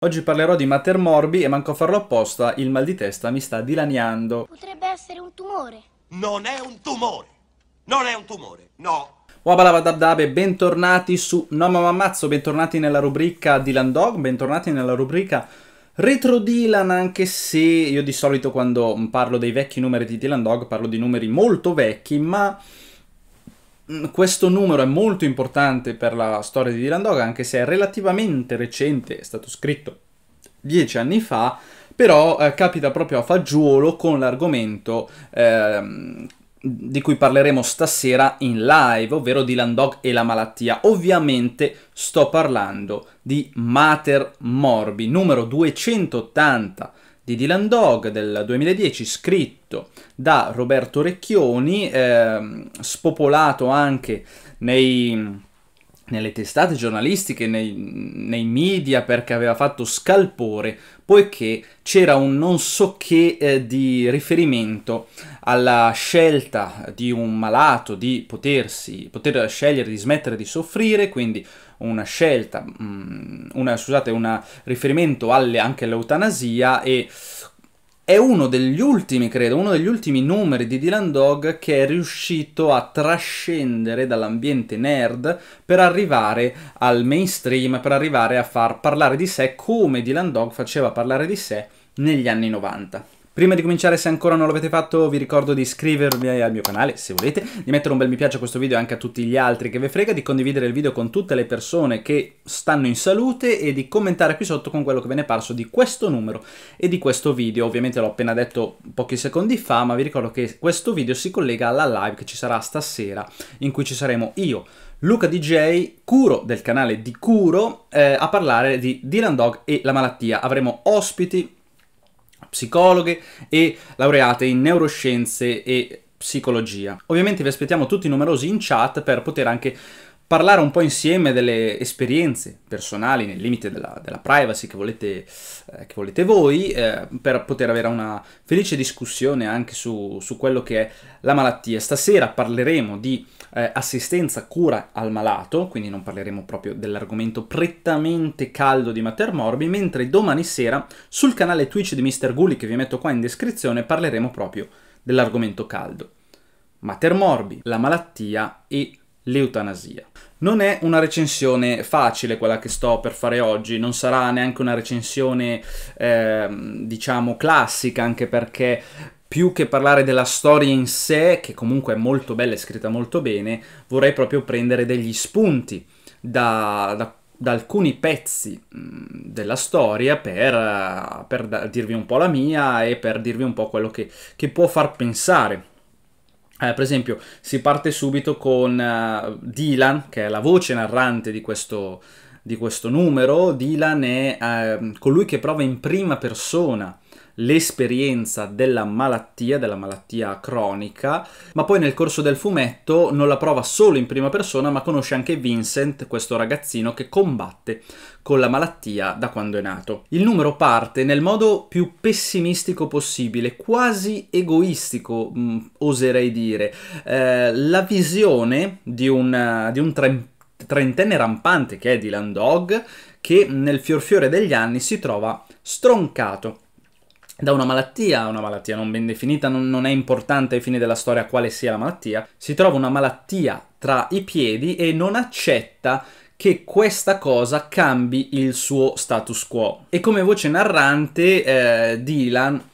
Oggi parlerò di mater morbi e manco a farlo apposta, il mal di testa mi sta dilaniando. Potrebbe essere un tumore. Non è un tumore. Non è un tumore. No. Wabalabadabdabe, bentornati su No Mamma Ammazzo, bentornati nella rubrica Dylan Dog, bentornati nella rubrica Retro Dylan, anche se io di solito quando parlo dei vecchi numeri di Dylan Dog parlo di numeri molto vecchi, ma Mm, questo numero è molto importante per la storia di Dylan Dog, anche se è relativamente recente, è stato scritto dieci anni fa, però eh, capita proprio a fagiolo con l'argomento eh, di cui parleremo stasera in live, ovvero Dylan Dog e la malattia. Ovviamente sto parlando di Mater Morbi, numero 280 di Dylan Dog del 2010, scritto da Roberto Recchioni, eh, spopolato anche nei, nelle testate giornalistiche, nei, nei, media, perché aveva fatto scalpore, poiché c'era un non so che eh, di riferimento alla scelta di un malato di potersi, poter scegliere di smettere di soffrire, quindi una scelta, mm, una, scusate, un riferimento alle, anche all'eutanasia e è uno degli ultimi, credo, uno degli ultimi numeri di Dylan Dog che è riuscito a trascendere dall'ambiente nerd per arrivare al mainstream, per arrivare a far parlare di sé come Dylan Dog faceva parlare di sé negli anni 90. Prima di cominciare, se ancora non l'avete fatto, vi ricordo di iscrivervi al mio canale, se volete, di mettere un bel mi piace a questo video e anche a tutti gli altri che ve frega, di condividere il video con tutte le persone che stanno in salute e di commentare qui sotto con quello che ve ne è parso di questo numero e di questo video. Ovviamente l'ho appena detto pochi secondi fa, ma vi ricordo che questo video si collega alla live che ci sarà stasera, in cui ci saremo io, Luca DJ, Curo del canale di Curo, eh, a parlare di Dylan Dog e la malattia. Avremo ospiti psicologhe e laureate in neuroscienze e psicologia. Ovviamente vi aspettiamo tutti numerosi in chat per poter anche parlare un po' insieme delle esperienze personali nel limite della, della privacy che volete, eh, che volete voi eh, per poter avere una felice discussione anche su, su, quello che è la malattia. Stasera parleremo di eh, assistenza cura al malato, quindi non parleremo proprio dell'argomento prettamente caldo di Mater Morbi, mentre domani sera sul canale Twitch di Mr. Gulli che vi metto qua in descrizione parleremo proprio dell'argomento caldo. Mater Morbi, la malattia e l'eutanasia. Non è una recensione facile quella che sto per fare oggi, non sarà neanche una recensione eh, diciamo classica, anche perché più che parlare della storia in sé, che comunque è molto bella e scritta molto bene, vorrei proprio prendere degli spunti da, da, da alcuni pezzi della storia per, per, dirvi un po' la mia e per dirvi un po' quello che, che può far pensare eh, per esempio, si parte subito con uh, Dylan, che è la voce narrante di questo, di questo numero. Dylan è uh, colui che prova in prima persona l'esperienza della malattia, della malattia cronica, ma poi nel corso del fumetto non la prova solo in prima persona, ma conosce anche Vincent, questo ragazzino che combatte con la malattia da quando è nato. Il numero parte nel modo più pessimistico possibile, quasi egoistico, mh, mm, oserei dire. Eh, la visione di un, di un tre, trentenne rampante che è Dylan Dog, che nel fiorfiore degli anni si trova stroncato da una malattia, una malattia non ben definita, non, non, è importante ai fini della storia quale sia la malattia, si trova una malattia tra i piedi e non accetta che questa cosa cambi il suo status quo. E come voce narrante eh, Dylan,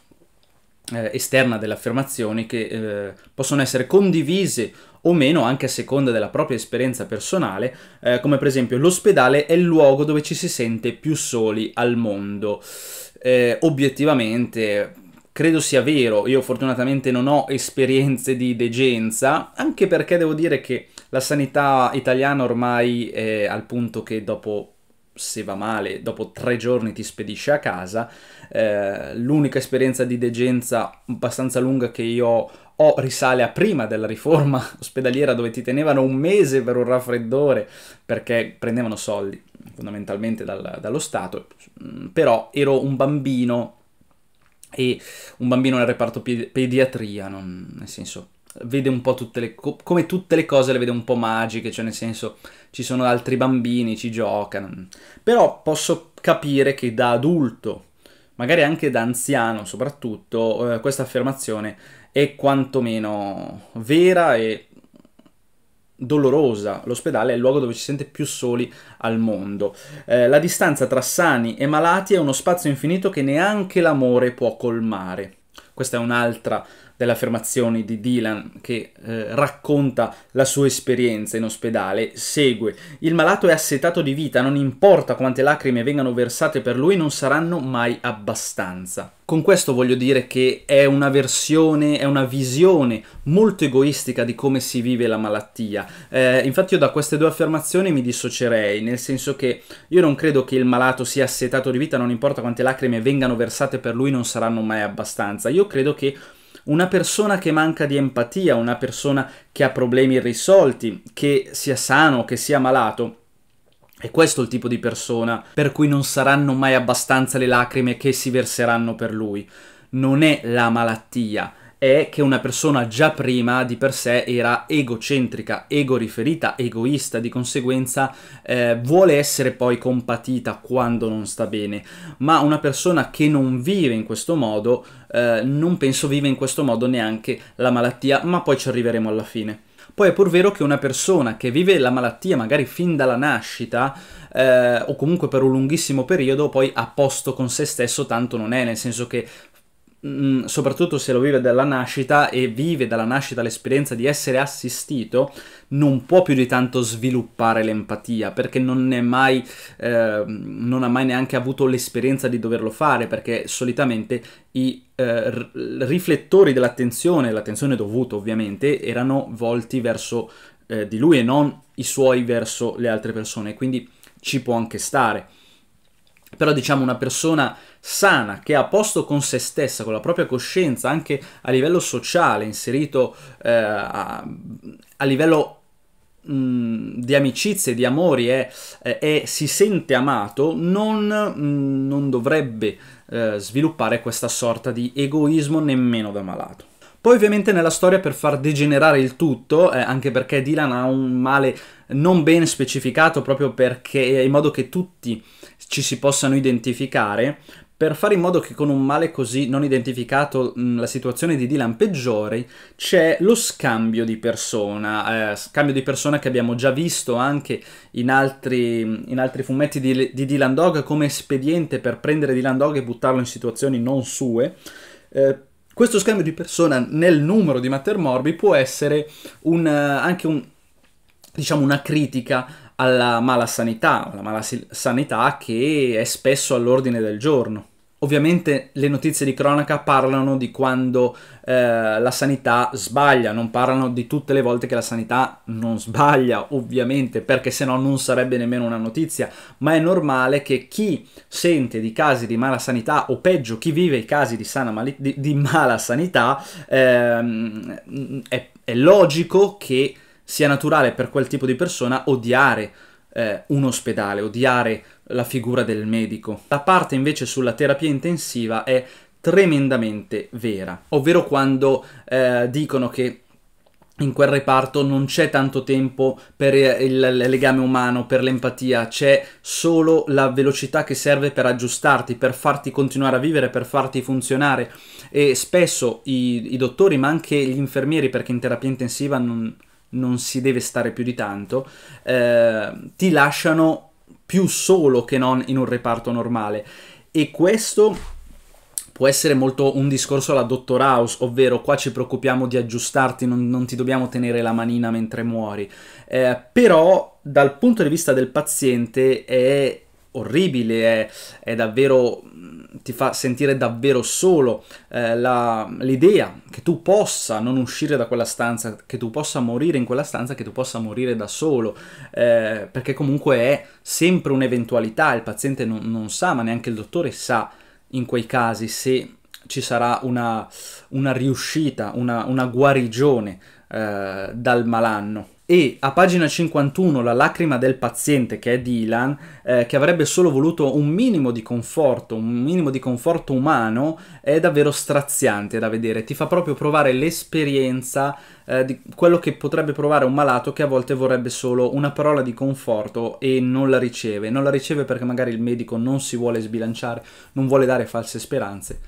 eh, esterna delle affermazioni che eh, possono essere condivise o meno anche a seconda della propria esperienza personale, eh, come per esempio l'ospedale è il luogo dove ci si sente più soli al mondo eh, obiettivamente credo sia vero, io fortunatamente non ho esperienze di degenza, anche perché devo dire che la sanità italiana ormai è al punto che dopo, se va male, dopo tre giorni ti spedisce a casa, eh, l'unica esperienza di degenza abbastanza lunga che io ho risale a prima della riforma ospedaliera dove ti tenevano un mese per un raffreddore perché prendevano soldi fondamentalmente dal, dallo Stato, mm, però ero un bambino e un bambino nel reparto pediatria, non, nel senso vede un po' tutte le cose, come tutte le cose le vede un po' magiche, cioè nel senso ci sono altri bambini, ci giocano, mm. però posso capire che da adulto, magari anche da anziano soprattutto, eh, questa affermazione è quantomeno vera e dolorosa, l'ospedale è il luogo dove ci si sente più soli al mondo. Eh, la distanza tra sani e malati è uno spazio infinito che neanche l'amore può colmare. Questa è un'altra delle affermazioni di Dylan che eh, racconta la sua esperienza in ospedale, segue Il malato è assetato di vita, non importa quante lacrime vengano versate per lui, non saranno mai abbastanza. Con questo voglio dire che è una versione, è una visione molto egoistica di come si vive la malattia. Eh, infatti io da queste due affermazioni mi dissocierei, nel senso che io non credo che il malato sia assetato di vita, non importa quante lacrime vengano versate per lui, non saranno mai abbastanza. Io credo che una persona che manca di empatia, una persona che ha problemi irrisolti, che sia sano, che sia malato, è questo il tipo di persona per cui non saranno mai abbastanza le lacrime che si verseranno per lui. Non è la malattia, è che una persona già prima di per sé era egocentrica, egoriferita, egoista, di conseguenza eh, vuole essere poi compatita quando non sta bene, ma una persona che non vive in questo modo, eh, non penso vive in questo modo neanche la malattia, ma poi ci arriveremo alla fine. Poi è pur vero che una persona che vive la malattia magari fin dalla nascita, eh, o comunque per un lunghissimo periodo, poi a posto con se stesso tanto non è, nel senso che Mm, soprattutto se lo vive dalla nascita e vive dalla nascita l'esperienza di essere assistito, non può più di tanto sviluppare l'empatia perché non, mai, eh, non ha mai neanche avuto l'esperienza di doverlo fare perché solitamente i eh, riflettori dell'attenzione, l'attenzione dovuta ovviamente, erano volti verso eh, di lui e non i suoi verso le altre persone, quindi ci può anche stare. Però diciamo una persona sana, che ha posto con se stessa, con la propria coscienza, anche a livello sociale, inserito eh, a, a, livello mh, di amicizie, di amori e, eh, eh, si sente amato, non, mh, non dovrebbe eh, sviluppare questa sorta di egoismo nemmeno da malato. Poi ovviamente nella storia per far degenerare il tutto, eh, anche perché Dylan ha un male non ben specificato proprio perché eh, in modo che tutti ci si possano identificare, per fare in modo che con un male così non identificato mh, mm, la situazione di Dylan peggiori, c'è lo scambio di persona, eh, scambio di persona che abbiamo già visto anche in altri, in altri fumetti di, di, Dylan Dog come espediente per prendere Dylan Dog e buttarlo in situazioni non sue. Eh, questo scambio di persona nel numero di Matter Morbi può essere un, eh, anche un, diciamo una critica alla mala sanità, alla mala sanità che è spesso all'ordine del giorno. Ovviamente le notizie di cronaca parlano di quando eh, la sanità sbaglia, non parlano di tutte le volte che la sanità non sbaglia, ovviamente, perché sennò non sarebbe nemmeno una notizia, ma è normale che chi sente di casi di mala sanità, o peggio, chi vive i casi di, mali- di, di mala sanità, ehm, è, è, logico che sia naturale per quel tipo di persona odiare eh, un ospedale, odiare la figura del medico. La parte invece sulla terapia intensiva è tremendamente vera, ovvero quando eh, dicono che in quel reparto non c'è tanto tempo per il legame umano, per l'empatia, c'è solo la velocità che serve per aggiustarti, per farti continuare a vivere, per farti funzionare. E spesso i, i dottori, ma anche gli infermieri, perché in terapia intensiva non, non si deve stare più di tanto, eh, ti lasciano più solo che non in un reparto normale. E questo può essere molto un discorso alla Dottor House, ovvero qua ci preoccupiamo di aggiustarti, non, non ti dobbiamo tenere la manina mentre muori. Eh, però dal punto di vista del paziente è orribile, è, è, davvero, ti fa sentire davvero solo. Eh, l'idea che tu possa non uscire da quella stanza, che tu possa morire in quella stanza, che tu possa morire da solo, eh, perché comunque è sempre un'eventualità, il paziente non, non, sa, ma neanche il dottore sa in quei casi se ci sarà una, una riuscita, una, una guarigione eh, dal malanno e a pagina 51 la lacrima del paziente che è Dylan, eh, che avrebbe solo voluto un minimo di conforto, un minimo di conforto umano, è davvero straziante da vedere, ti fa proprio provare l'esperienza eh, di quello che potrebbe provare un malato che a volte vorrebbe solo una parola di conforto e non la riceve, non la riceve perché magari il medico non si vuole sbilanciare, non vuole dare false speranze,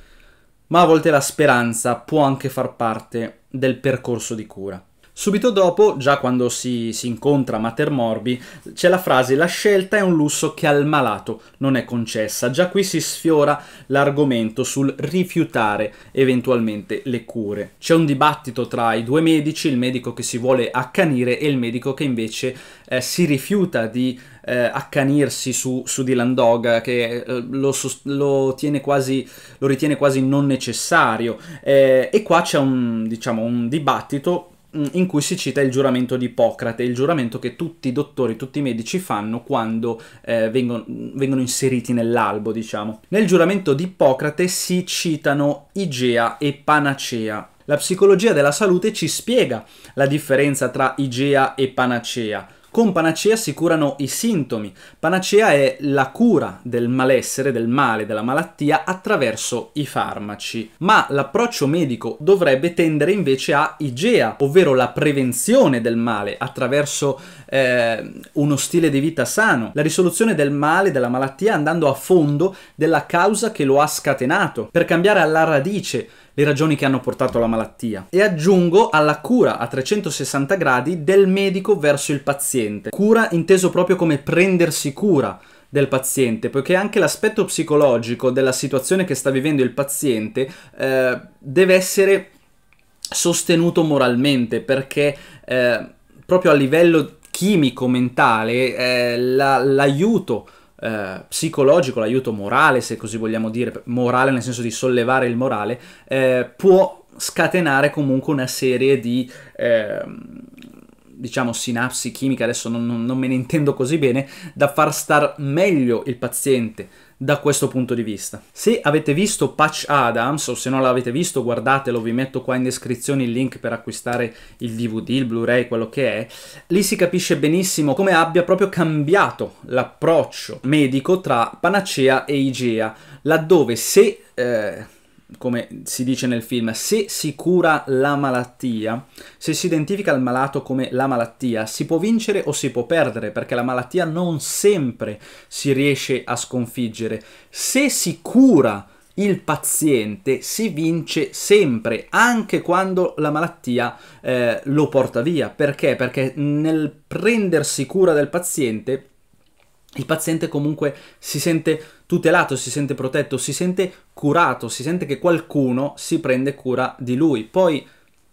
ma a volte la speranza può anche far parte del percorso di cura. Subito dopo, già quando si, si incontra Mater Morbi, c'è la frase la scelta è un lusso che al malato non è concessa. Già qui si sfiora l'argomento sul rifiutare eventualmente le cure. C'è un dibattito tra i due medici, il medico che si vuole accanire e il medico che invece eh, si rifiuta di eh, accanirsi su, su, Dylan Dog, che eh, lo, lo, quasi, lo, ritiene quasi non necessario. Eh, e qua c'è un, diciamo, un dibattito Mm, in cui si cita il giuramento di Ippocrate, il giuramento che tutti i dottori, tutti i medici fanno quando eh, vengono, mm, vengono, inseriti nell'albo, diciamo. Nel giuramento di Ippocrate si citano Igea e Panacea. La psicologia della salute ci spiega la differenza tra Igea e Panacea. Con Panacea si curano i sintomi. Panacea è la cura del malessere, del male, della malattia attraverso i farmaci. Ma l'approccio medico dovrebbe tendere invece a IGEA, ovvero la prevenzione del male attraverso eh, uno stile di vita sano, la risoluzione del male, della malattia andando a fondo della causa che lo ha scatenato, per cambiare alla radice le ragioni che hanno portato alla malattia. E aggiungo alla cura a 360 gradi del medico verso il paziente. Cura inteso proprio come prendersi cura del paziente, poiché anche l'aspetto psicologico della situazione che sta vivendo il paziente eh, deve essere sostenuto moralmente, perché eh, proprio a livello chimico mentale eh, la, l'aiuto eh, psicologico, l'aiuto morale, se così vogliamo dire, morale nel senso di sollevare il morale, eh, può scatenare comunque una serie di ehm, diciamo sinapsi chimiche, adesso non, non, me ne intendo così bene, da far star meglio il paziente da questo punto di vista. Se avete visto Patch Adams o se non l'avete visto guardatelo, vi metto qua in descrizione il link per acquistare il DVD, il Blu-ray, quello che è, lì si capisce benissimo come abbia proprio cambiato l'approccio medico tra Panacea e Igea, laddove se... Eh, come si dice nel film, se si cura la malattia, se si identifica il malato come la malattia, si può vincere o si può perdere, perché la malattia non sempre si riesce a sconfiggere. Se si cura il paziente, si vince sempre, anche quando la malattia eh, lo porta via. Perché? Perché nel prendersi cura del paziente, il paziente comunque si sente tutelato, si sente protetto, si sente curato, si sente che qualcuno si prende cura di lui. Poi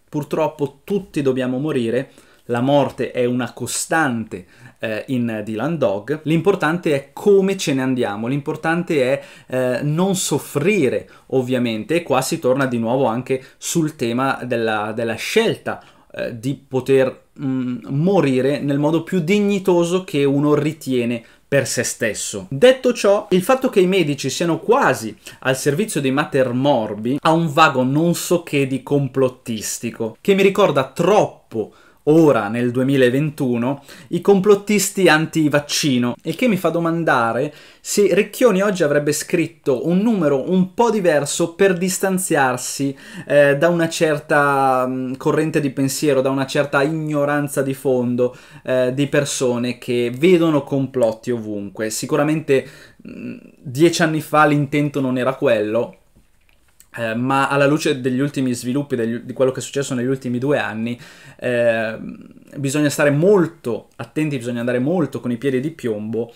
purtroppo tutti dobbiamo morire, la morte è una costante eh, in Dylan Dog, l'importante è come ce ne andiamo, l'importante è eh, non soffrire ovviamente e qua si torna di nuovo anche sul tema della, della scelta eh, di poter mh, mm, morire nel modo più dignitoso che uno ritiene per se stesso. Detto ciò, il fatto che i medici siano quasi al servizio dei mater morbi ha un vago non so che di complottistico, che mi ricorda troppo ora nel 2021 i complottisti anti-vaccino, il che mi fa domandare se Recchioni oggi avrebbe scritto un numero un po' diverso per distanziarsi eh, da una certa mh, mm, corrente di pensiero, da una certa ignoranza di fondo eh, di persone che vedono complotti ovunque. Sicuramente mh, mm, dieci anni fa l'intento non era quello, eh, ma alla luce degli ultimi sviluppi, degli, di quello che è successo negli ultimi due anni, eh, bisogna stare molto attenti, bisogna andare molto con i piedi di piombo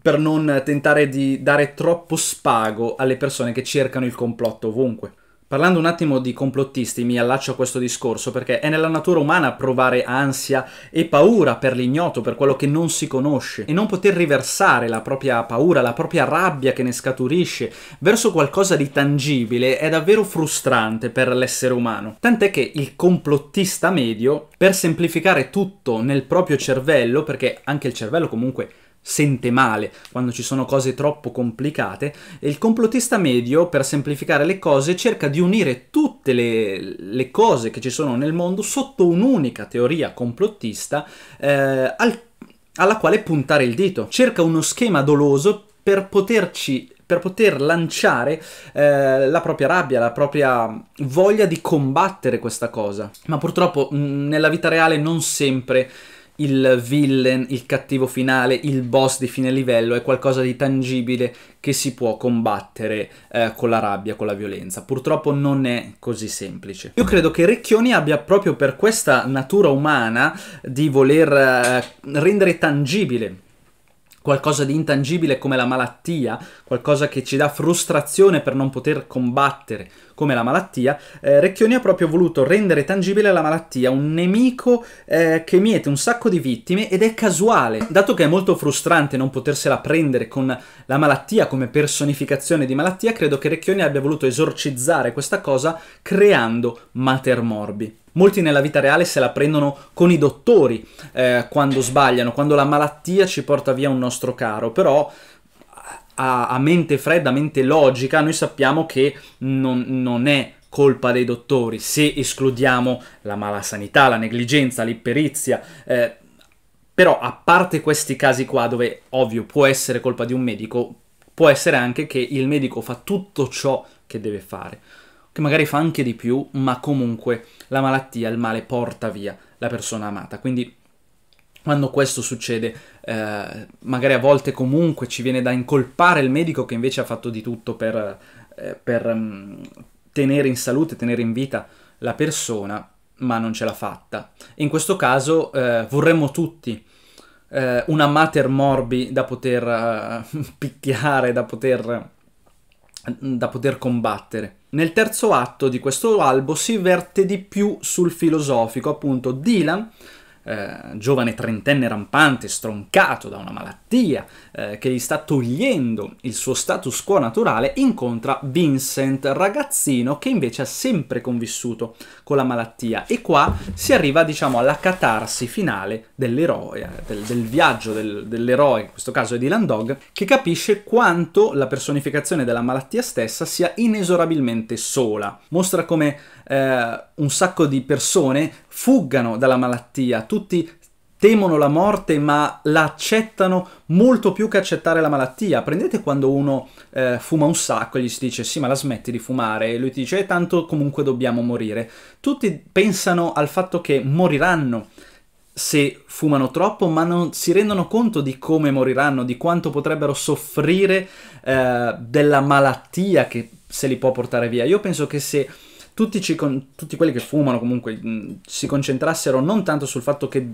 per non tentare di dare troppo spago alle persone che cercano il complotto ovunque. Parlando un attimo di complottisti, mi allaccio a questo discorso perché è nella natura umana provare ansia e paura per l'ignoto, per quello che non si conosce, e non poter riversare la propria paura, la propria rabbia che ne scaturisce verso qualcosa di tangibile è davvero frustrante per l'essere umano. Tant'è che il complottista medio, per semplificare tutto nel proprio cervello, perché anche il cervello comunque sente male quando ci sono cose troppo complicate e il complottista medio, per semplificare le cose, cerca di unire tutte le, le cose che ci sono nel mondo sotto un'unica teoria complottista eh, al, alla quale puntare il dito. Cerca uno schema doloso per poterci per poter lanciare eh, la propria rabbia, la propria voglia di combattere questa cosa. Ma purtroppo mh, mm, nella vita reale non sempre il villain, il cattivo finale, il boss di fine livello è qualcosa di tangibile che si può combattere eh, con la rabbia, con la violenza. Purtroppo non è così semplice. Io credo che Recchioni abbia proprio per questa natura umana di voler eh, rendere tangibile qualcosa di intangibile come la malattia, qualcosa che ci dà frustrazione per non poter combattere come la malattia, eh, Recchioni ha proprio voluto rendere tangibile la malattia, un nemico eh, che miete un sacco di vittime ed è casuale. Dato che è molto frustrante non potersela prendere con la malattia come personificazione di malattia, credo che Recchioni abbia voluto esorcizzare questa cosa creando Mater Morbi. Molti nella vita reale se la prendono con i dottori eh, quando sbagliano, quando la malattia ci porta via un nostro caro, però a, a mente fredda, a mente logica, noi sappiamo che non, non è colpa dei dottori, se escludiamo la mala sanità, la negligenza, l'imperizia. Eh, però a parte questi casi qua dove ovvio può essere colpa di un medico, può essere anche che il medico fa tutto ciò che deve fare che magari fa anche di più, ma comunque la malattia, il male porta via la persona amata. Quindi quando questo succede, eh, magari a volte comunque ci viene da incolpare il medico che invece ha fatto di tutto per, eh, per um, tenere in salute, tenere in vita la persona, ma non ce l'ha fatta. In questo caso eh, vorremmo tutti eh, una mater morbi da poter eh, picchiare, da poter, da poter combattere. Nel terzo atto di questo albo si verte di più sul filosofico, appunto Dylan, eh, giovane trentenne rampante, stroncato da una malattia, eh, che gli sta togliendo il suo status quo naturale, incontra Vincent, ragazzino che invece ha sempre convissuto con la malattia. E qua si arriva, diciamo, alla catarsi finale dell'eroe, eh, del, del, viaggio del, dell'eroe, in questo caso è Dylan Dog, che capisce quanto la personificazione della malattia stessa sia inesorabilmente sola. Mostra come eh, un sacco di persone fuggano dalla malattia, tutti temono la morte ma la accettano molto più che accettare la malattia. Prendete quando uno eh, fuma un sacco e gli si dice sì ma la smetti di fumare e lui ti dice eh, tanto comunque dobbiamo morire. Tutti pensano al fatto che moriranno se fumano troppo, ma non si rendono conto di come moriranno, di quanto potrebbero soffrire eh, della malattia che se li può portare via. Io penso che se tutti, tutti quelli che fumano comunque mh, si concentrassero non tanto sul fatto che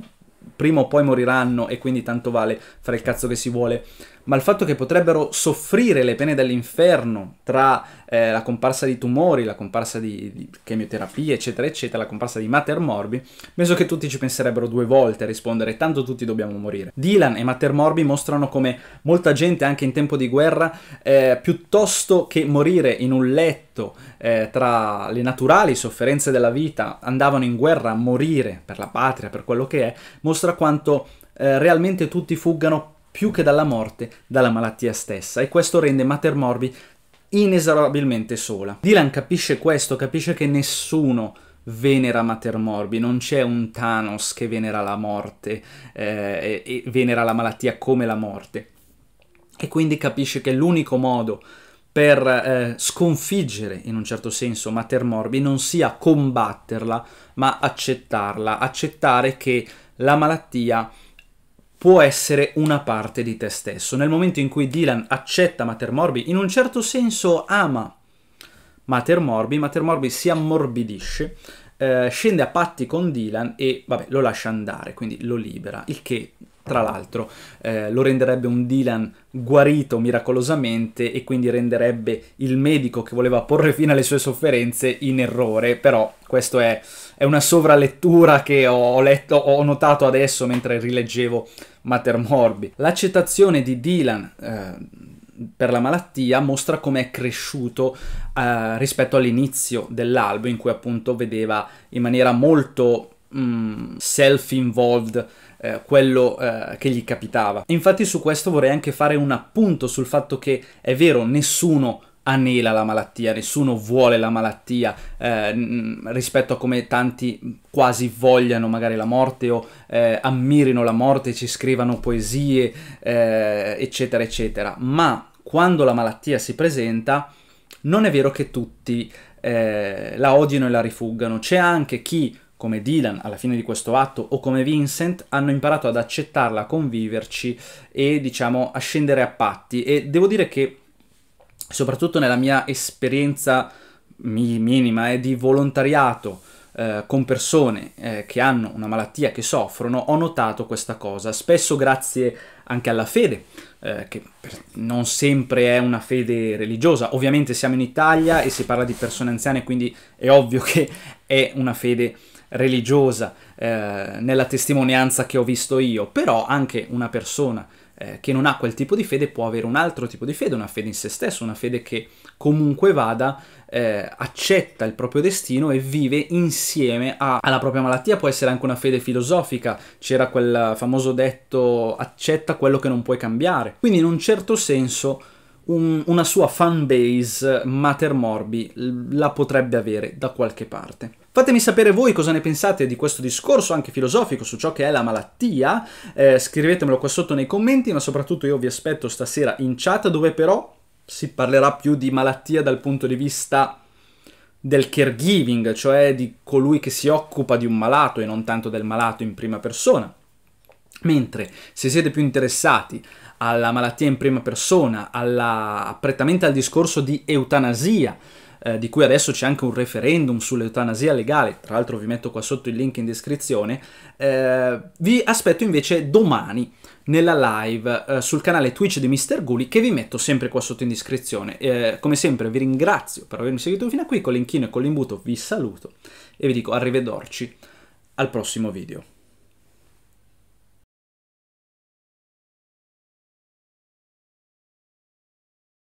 prima o poi moriranno e quindi tanto vale fare il cazzo che si vuole ma il fatto che potrebbero soffrire le pene dell'inferno tra eh, la comparsa di tumori, la comparsa di, di chemioterapie, eccetera, eccetera, la comparsa di Mater Morbi, penso che tutti ci penserebbero due volte a rispondere, tanto tutti dobbiamo morire. Dylan e Mater Morbi mostrano come molta gente, anche in tempo di guerra, eh, piuttosto che morire in un letto eh, tra le naturali sofferenze della vita, andavano in guerra a morire per la patria, per quello che è, mostra quanto eh, realmente tutti fuggano più che dalla morte, dalla malattia stessa, e questo rende Mater Morbi inesorabilmente sola. Dylan capisce questo, capisce che nessuno venera Mater Morbi, non c'è un Thanos che venera la morte eh, e venera la malattia come la morte. E quindi capisce che l'unico modo per eh, sconfiggere in un certo senso Mater Morbi non sia combatterla, ma accettarla, accettare che la malattia può essere una parte di te stesso. Nel momento in cui Dylan accetta Mater Morbi, in un certo senso ama Mater Morbi, Mater Morbi si ammorbidisce, eh, scende a patti con Dylan e vabbè, lo lascia andare, quindi lo libera, il che tra l'altro eh, lo renderebbe un Dylan guarito miracolosamente e quindi renderebbe il medico che voleva porre fine alle sue sofferenze in errore, però questa è, è, una sovralettura che ho, letto, ho notato adesso mentre rileggevo Matermorbi. L'accettazione di Dylan eh, per la malattia mostra come è cresciuto eh, rispetto all'inizio dell'album, in cui appunto vedeva in maniera molto mm, self-involved eh, quello eh, che gli capitava. Infatti su questo vorrei anche fare un appunto sul fatto che è vero, nessuno anela la malattia, nessuno vuole la malattia eh, rispetto a come tanti quasi vogliano magari la morte o eh, ammirino la morte, ci scrivano poesie, eh, eccetera, eccetera. Ma quando la malattia si presenta, non è vero che tutti eh, la odiano e la rifuggano, c'è anche chi come Dylan alla fine di questo atto o come Vincent hanno imparato ad accettarla, a conviverci e diciamo a scendere a patti e devo dire che soprattutto nella mia esperienza mi- minima eh, di volontariato eh, con persone eh, che hanno una malattia, che soffrono, ho notato questa cosa, spesso grazie anche alla fede, eh, che non sempre è una fede religiosa. Ovviamente siamo in Italia e si parla di persone anziane, quindi è ovvio che è una fede religiosa eh, nella testimonianza che ho visto io, però anche una persona eh, che non ha quel tipo di fede può avere un altro tipo di fede, una fede in se stesso, una fede che comunque vada eh, accetta il proprio destino e vive insieme a, alla propria malattia, può essere anche una fede filosofica, c'era quel famoso detto accetta quello che non puoi cambiare. Quindi in un certo senso un, una sua fanbase Mater Morbi la potrebbe avere da qualche parte. Fatemi sapere voi cosa ne pensate di questo discorso anche filosofico su ciò che è la malattia, eh, scrivetemelo qua sotto nei commenti, ma soprattutto io vi aspetto stasera in chat dove però si parlerà più di malattia dal punto di vista del caregiving, cioè di colui che si occupa di un malato e non tanto del malato in prima persona. Mentre se siete più interessati alla malattia in prima persona, alla, prettamente al discorso di eutanasia, eh, di cui adesso c'è anche un referendum sull'eutanasia legale, tra l'altro vi metto qua sotto il link in descrizione, eh, vi aspetto invece domani nella live eh, sul canale Twitch di Mr. Gulli che vi metto sempre qua sotto in descrizione. Eh, come sempre vi ringrazio per avermi seguito fino a qui, con l'inchino e con l'imbuto vi saluto e vi dico arrivederci al prossimo video.